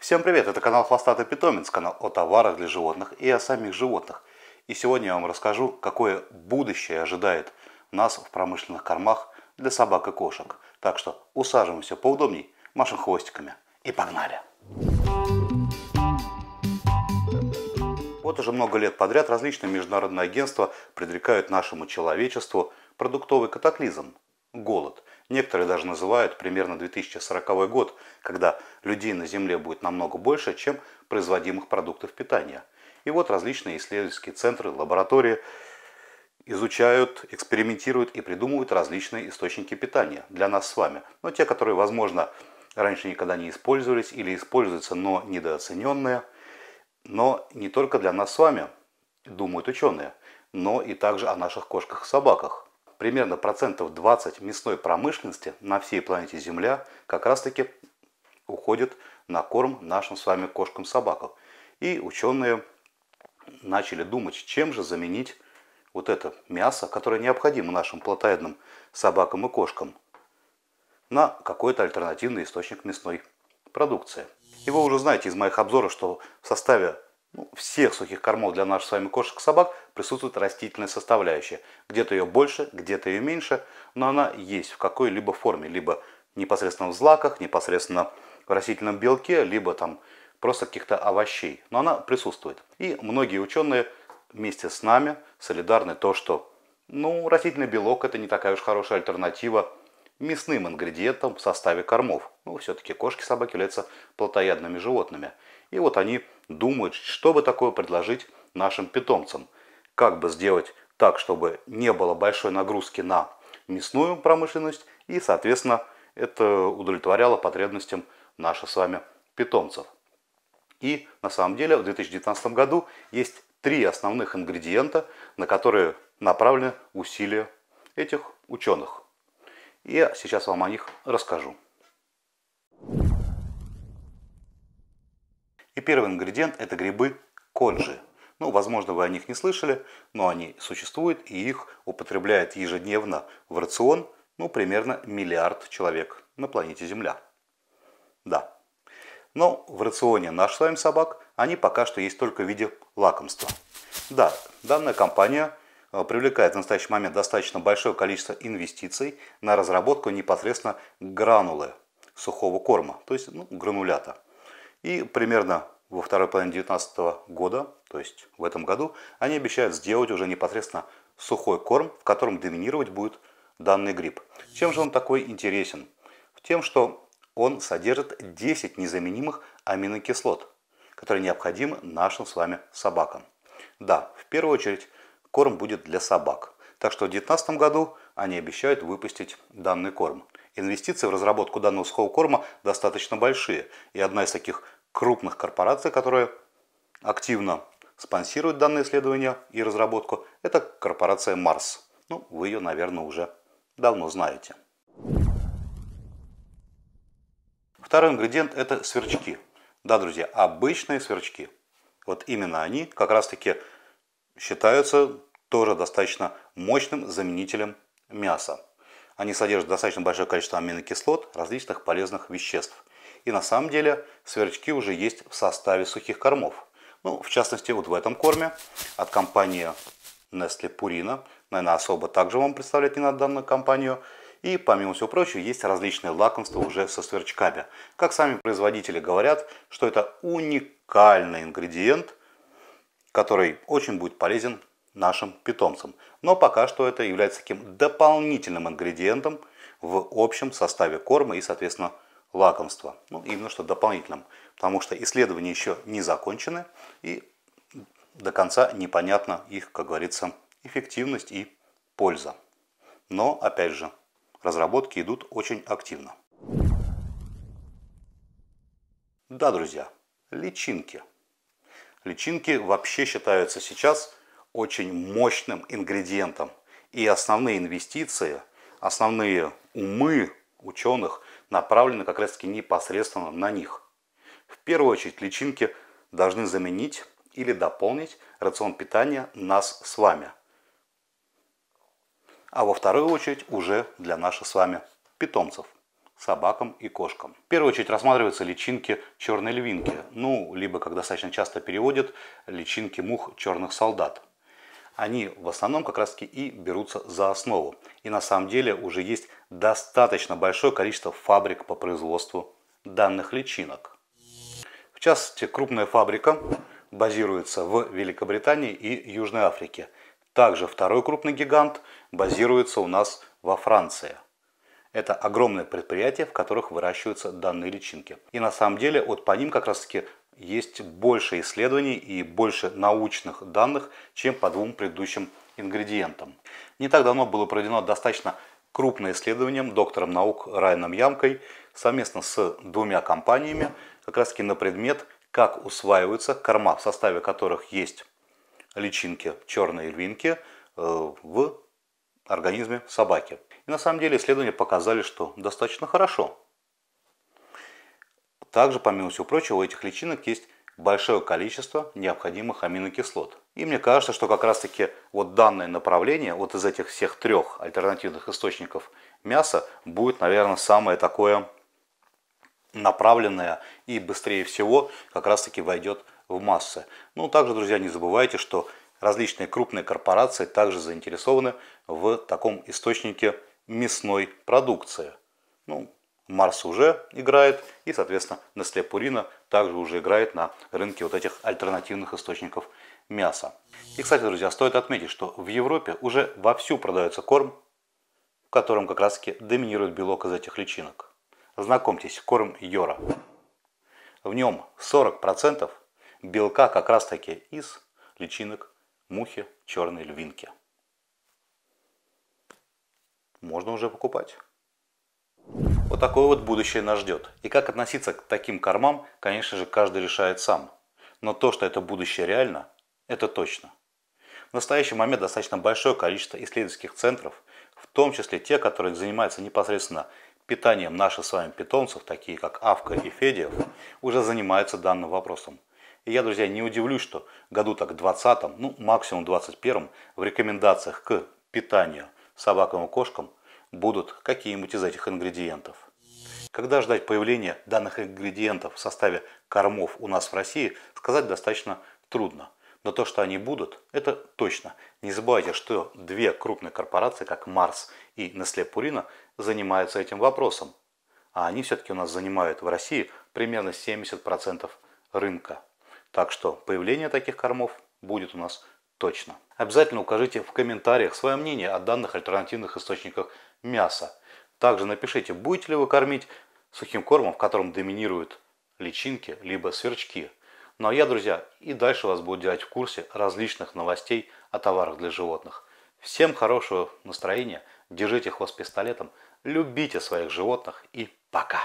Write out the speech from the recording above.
Всем привет, это канал Хвостатый Питомец, канал о товарах для животных и о самих животных. И сегодня я вам расскажу, какое будущее ожидает нас в промышленных кормах для собак и кошек. Так что усаживаемся поудобней, машем хвостиками и погнали! Вот уже много лет подряд различные международные агентства предрекают нашему человечеству продуктовый катаклизм – голод. Некоторые даже называют примерно 2040 год, когда людей на Земле будет намного больше, чем производимых продуктов питания. И вот различные исследовательские центры, лаборатории изучают, экспериментируют и придумывают различные источники питания для нас с вами. Но те, которые, возможно, раньше никогда не использовались или используются, но недооцененные. Но не только для нас с вами думают ученые, но и также о наших кошках и собаках примерно процентов 20 мясной промышленности на всей планете Земля как раз-таки уходит на корм нашим с вами кошкам-собакам. И ученые начали думать, чем же заменить вот это мясо, которое необходимо нашим плотоядным собакам и кошкам, на какой-то альтернативный источник мясной продукции. И вы уже знаете из моих обзоров, что в составе ну, всех сухих кормов для наших с вами кошек и собак присутствует растительная составляющая. Где-то ее больше, где-то ее меньше, но она есть в какой-либо форме, либо непосредственно в злаках, непосредственно в растительном белке, либо там просто каких-то овощей. Но она присутствует. И многие ученые вместе с нами солидарны то, что ну, растительный белок это не такая уж хорошая альтернатива мясным ингредиентом в составе кормов. Ну, все-таки кошки и собаки являются плотоядными животными. И вот они думают, что бы такое предложить нашим питомцам. Как бы сделать так, чтобы не было большой нагрузки на мясную промышленность и, соответственно, это удовлетворяло потребностям наших с вами питомцев. И на самом деле в 2019 году есть три основных ингредиента, на которые направлены усилия этих ученых. Я сейчас вам о них расскажу. И первый ингредиент – это грибы кольжи. Ну, возможно, вы о них не слышали, но они существуют и их употребляет ежедневно в рацион, ну, примерно миллиард человек на планете Земля. Да. Но в рационе наш с вами собак они пока что есть только в виде лакомства. Да, данная компания Э, привлекает в настоящий момент достаточно большое количество инвестиций на разработку непосредственно гранулы сухого корма, то есть ну, гранулята. И примерно во второй половине 2019 года, то есть в этом году, они обещают сделать уже непосредственно сухой корм, в котором доминировать будет данный гриб. Чем же он такой интересен? Тем, что он содержит 10 незаменимых аминокислот, которые необходимы нашим с вами собакам. Да, в первую очередь Корм будет для собак. Так что в 2019 году они обещают выпустить данный корм. Инвестиции в разработку данного сухого корма достаточно большие. И одна из таких крупных корпораций, которая активно спонсирует данные исследования и разработку, это корпорация Марс. Ну, вы ее, наверное, уже давно знаете. Второй ингредиент – это сверчки. Да, друзья, обычные сверчки. Вот именно они как раз-таки считаются тоже достаточно мощным заменителем мяса. Они содержат достаточно большое количество аминокислот, различных полезных веществ. И на самом деле сверчки уже есть в составе сухих кормов. Ну, в частности, вот в этом корме от компании Nestle Purina. Наверное, особо также вам представлять не надо данную компанию. И, помимо всего прочего, есть различные лакомства уже со сверчками. Как сами производители говорят, что это уникальный ингредиент – который очень будет полезен нашим питомцам. Но пока что это является таким дополнительным ингредиентом в общем составе корма и, соответственно, лакомства. Ну, именно что дополнительным, потому что исследования еще не закончены и до конца непонятна их, как говорится, эффективность и польза. Но, опять же, разработки идут очень активно. Да, друзья, личинки – Личинки вообще считаются сейчас очень мощным ингредиентом. И основные инвестиции, основные умы ученых направлены как раз таки непосредственно на них. В первую очередь личинки должны заменить или дополнить рацион питания нас с вами. А во вторую очередь уже для наших с вами питомцев – собакам и кошкам. В первую очередь рассматриваются личинки черной львинки, ну, либо, как достаточно часто переводят, личинки мух черных солдат. Они в основном как раз таки и берутся за основу. И на самом деле уже есть достаточно большое количество фабрик по производству данных личинок. В частности, крупная фабрика базируется в Великобритании и Южной Африке. Также второй крупный гигант базируется у нас во Франции – это огромные предприятия, в которых выращиваются данные личинки. И на самом деле вот по ним как раз таки есть больше исследований и больше научных данных, чем по двум предыдущим ингредиентам. Не так давно было проведено достаточно крупное исследование доктором наук Райаном Ямкой совместно с двумя компаниями как раз таки на предмет, как усваиваются корма, в составе которых есть личинки черной львинки э, в организме собаки. И на самом деле исследования показали, что достаточно хорошо. Также, помимо всего прочего, у этих личинок есть большое количество необходимых аминокислот. И мне кажется, что как раз-таки вот данное направление, вот из этих всех трех альтернативных источников мяса, будет, наверное, самое такое направленное и быстрее всего как раз-таки войдет в массы. Ну, также, друзья, не забывайте, что различные крупные корпорации также заинтересованы в таком источнике мясной продукции. Ну, Марс уже играет, и, соответственно, Nestle Purina также уже играет на рынке вот этих альтернативных источников мяса. И, кстати, друзья, стоит отметить, что в Европе уже вовсю продается корм, в котором как раз таки доминирует белок из этих личинок. Знакомьтесь, корм Йора. В нем 40% белка как раз таки из личинок мухи черной львинки можно уже покупать. Вот такое вот будущее нас ждет. И как относиться к таким кормам, конечно же, каждый решает сам. Но то, что это будущее реально, это точно. В настоящий момент достаточно большое количество исследовательских центров, в том числе те, которые занимаются непосредственно питанием наших с вами питомцев, такие как Авка и Федиев, уже занимаются данным вопросом. И я, друзья, не удивлюсь, что году так 20 ну максимум 21 в рекомендациях к питанию – собакам и кошкам будут какие-нибудь из этих ингредиентов. Когда ждать появления данных ингредиентов в составе кормов у нас в России, сказать достаточно трудно. Но то, что они будут, это точно. Не забывайте, что две крупные корпорации, как Марс и Nestle Purina, занимаются этим вопросом. А они все-таки у нас занимают в России примерно 70% рынка. Так что появление таких кормов будет у нас точно. Обязательно укажите в комментариях свое мнение о данных альтернативных источниках мяса. Также напишите, будете ли вы кормить сухим кормом, в котором доминируют личинки, либо сверчки. Ну а я, друзья, и дальше вас буду держать в курсе различных новостей о товарах для животных. Всем хорошего настроения, держите хвост пистолетом, любите своих животных и пока!